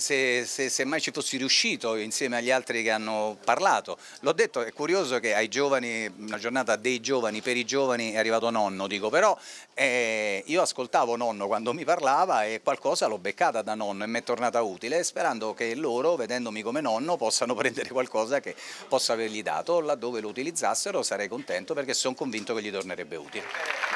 Se, se, se, mai ci fossi riuscito insieme agli altri che hanno parlato, l'ho detto, è curioso che ai giovani, una giornata dei giovani, per i giovani è arrivato nonno, dico, però eh, io ascoltavo nonno quando mi parlava e qualcosa l'ho beccata da nonno e mi è tornata utile, sperando che loro, vedendomi come nonno, possano prendere qualcosa che possa avergli dato, laddove lo utilizzassero sarei contento perché sono convinto che gli tornerebbe utile.